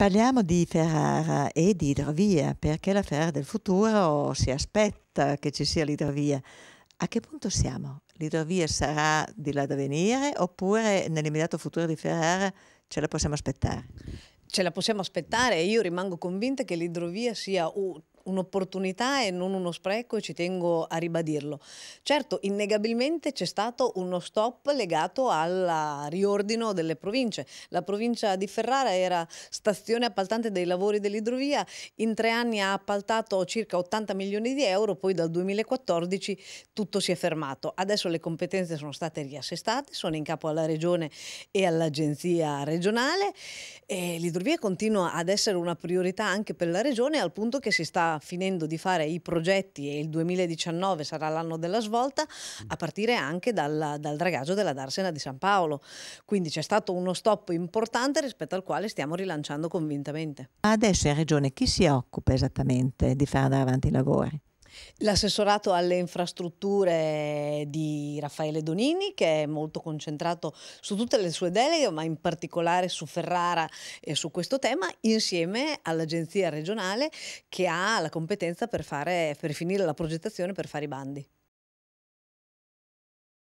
Parliamo di Ferrara e di idrovia, perché la Ferrara del futuro si aspetta che ci sia l'idrovia. A che punto siamo? L'idrovia sarà di là da venire oppure nell'immediato futuro di Ferrara ce la possiamo aspettare? Ce la possiamo aspettare e io rimango convinta che l'idrovia sia un'opportunità e non uno spreco e ci tengo a ribadirlo. Certo, innegabilmente c'è stato uno stop legato al riordino delle province. La provincia di Ferrara era stazione appaltante dei lavori dell'idrovia, in tre anni ha appaltato circa 80 milioni di euro, poi dal 2014 tutto si è fermato. Adesso le competenze sono state riassestate, sono in capo alla regione e all'agenzia regionale e l'idrovia continua ad essere una priorità anche per la regione al punto che si sta finendo di fare i progetti e il 2019 sarà l'anno della svolta, a partire anche dal, dal dragaggio della Darsena di San Paolo. Quindi c'è stato uno stop importante rispetto al quale stiamo rilanciando convintamente. Adesso in Regione chi si occupa esattamente di far andare avanti i lavori? L'assessorato alle infrastrutture di Raffaele Donini che è molto concentrato su tutte le sue deleghe ma in particolare su Ferrara e su questo tema insieme all'agenzia regionale che ha la competenza per, fare, per finire la progettazione per fare i bandi.